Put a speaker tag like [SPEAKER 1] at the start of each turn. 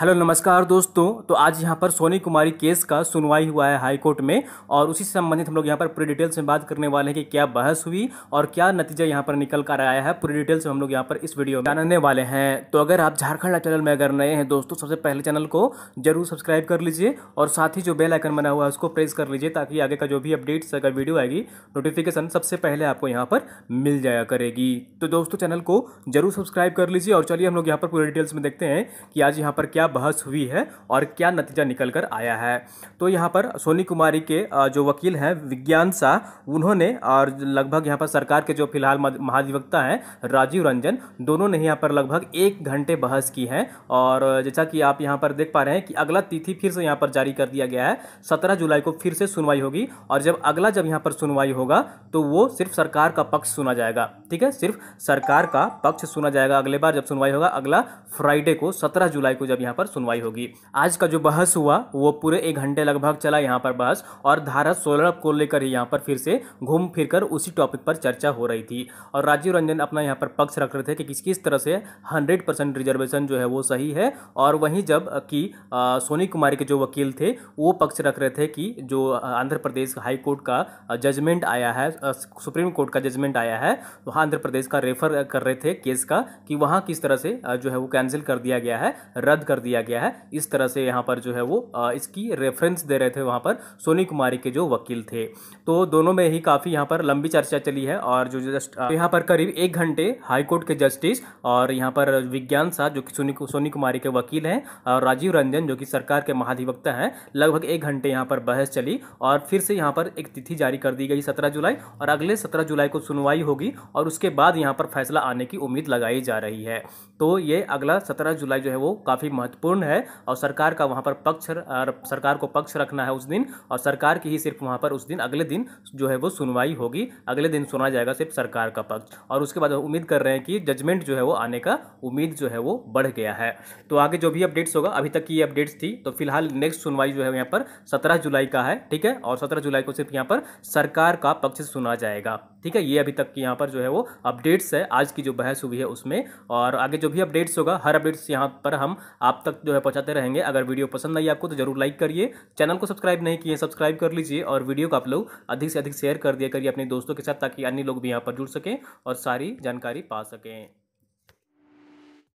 [SPEAKER 1] hello नमस्कार दोस्तों तो आज यहाँ पर सोनी कुमारी केस का सुनवाई हुआ है हाई कोर्ट में और उसी से संबंधित हम लोग यहाँ पर पूरी डिटेल्स में बात करने वाले हैं कि क्या बहस हुई और क्या नतीजा यहाँ पर निकल कर आया है पूरी डिटेल्स में हम लोग यहाँ पर इस वीडियो में जानने वाले हैं तो अगर आप झारखंड चैनल में अगर नए हैं दोस्तों सबसे पहले चैनल को जरूर सब्सक्राइब कर लीजिए और साथ ही जो बेल आइकन बना हुआ है उसको प्रेस कर लीजिए ताकि आगे का जो भी अपडेट्स अगर वीडियो आएगी नोटिफिकेशन सबसे पहले आपको यहाँ पर मिल जाया करेगी तो दोस्तों चैनल को जरूर सब्सक्राइब कर लीजिए और चलिए हम लोग यहाँ पर पूरी डिटेल्स में देखते हैं कि आज यहाँ पर क्या बहस हुई है और क्या नतीजा निकल कर आया है तो यहाँ पर सोनी कुमारी के जो वकील हैं विज्ञान शाह उन्होंने और लगभग यहाँ पर सरकार के जो फिलहाल महाधिवक्ता हैं राजीव रंजन दोनों ने यहाँ पर लगभग एक घंटे बहस की है और जैसा कि आप यहाँ पर देख पा रहे हैं कि अगला तिथि फिर से यहाँ पर जारी कर दिया गया है सत्रह जुलाई को फिर से सुनवाई होगी और जब अगला जब यहाँ पर सुनवाई होगा तो वो सिर्फ सरकार का पक्ष सुना जाएगा ठीक है सिर्फ सरकार का पक्ष सुना जाएगा अगले बार जब सुनवाई होगा अगला फ्राइडे को सत्रह जुलाई को जब यहाँ पर सुनवाई होगी आज का जो बहस हुआ वो पूरे एक घंटे लगभग चला यहाँ पर बहस और धारा सोलह को लेकर ही यहाँ पर फिर से घूम फिर कर उसी टॉपिक पर चर्चा हो रही थी और राजीव रंजन अपना यहाँ पर पक्ष रख रहे थे कि किस किस तरह से हंड्रेड परसेंट रिजर्वेशन जो है वो सही है और वहीं जब कि सोनी कुमारी के जो वकील थे वो पक्ष रख रहे थे कि जो आंध्र प्रदेश हाईकोर्ट का जजमेंट आया है सुप्रीम कोर्ट का जजमेंट आया है तो आंध्र प्रदेश का रेफर कर रहे थे केस का कि वहाँ किस तरह से जो है वो कैंसिल कर दिया गया है रद्द कर दिया गया है इस तरह से यहाँ पर जो है वो इसकी रेफरेंस दे रहे थे वहाँ पर सोनी कुमारी के जो वकील थे तो दोनों में ही काफ़ी यहाँ पर लंबी चर्चा चली है और जो जस्ट यहाँ पर करीब एक घंटे हाईकोर्ट के जस्टिस और यहाँ पर विज्ञान साह जो कि सोनी सोनी कुमारी के वकील हैं और राजीव रंजन जो कि सरकार के महाधिवक्ता हैं लगभग एक घंटे यहाँ पर बहस चली और फिर से यहाँ पर एक तिथि जारी कर दी गई सत्रह जुलाई और अगले सत्रह जुलाई को सुनवाई होगी और उसके बाद यहाँ पर फैसला आने की उम्मीद लगाई जा रही है तो ये अगला सत्रह जुलाई जो है वो काफ़ी महत्वपूर्ण है और सरकार का वहाँ पर पक्ष सरकार को पक्ष रखना है उस दिन और सरकार की ही सिर्फ वहाँ पर उस दिन अगले दिन जो है वो सुनवाई होगी अगले दिन सुना जाएगा सिर्फ सरकार का पक्ष और उसके बाद उम्मीद कर रहे हैं कि जजमेंट जो है वो आने का उम्मीद जो है वो बढ़ गया है तो आगे जो भी अपडेट्स होगा अभी तक की ये अपडेट्स थी तो फिलहाल नेक्स्ट सुनवाई जो है यहाँ पर सत्रह जुलाई का है ठीक है और सत्रह जुलाई को सिर्फ यहाँ पर सरकार का पक्ष सुना जाएगा ठीक है ये अभी तक की यहाँ पर जो है वो अपडेट्स है आज की जो बहस हुई है उसमें और आगे जो भी अपडेट्स होगा हर अपडेट्स यहाँ पर हम आप तक जो है पहुँचाते रहेंगे अगर वीडियो पसंद आई आपको तो जरूर लाइक करिए चैनल को सब्सक्राइब नहीं किए सब्सक्राइब कर लीजिए और वीडियो को आप लोग अधिक से अधिक शेयर कर दिया करिए अपने दोस्तों के साथ ताकि अन्य लोग भी यहाँ पर जुड़ सकें और सारी जानकारी पा सकें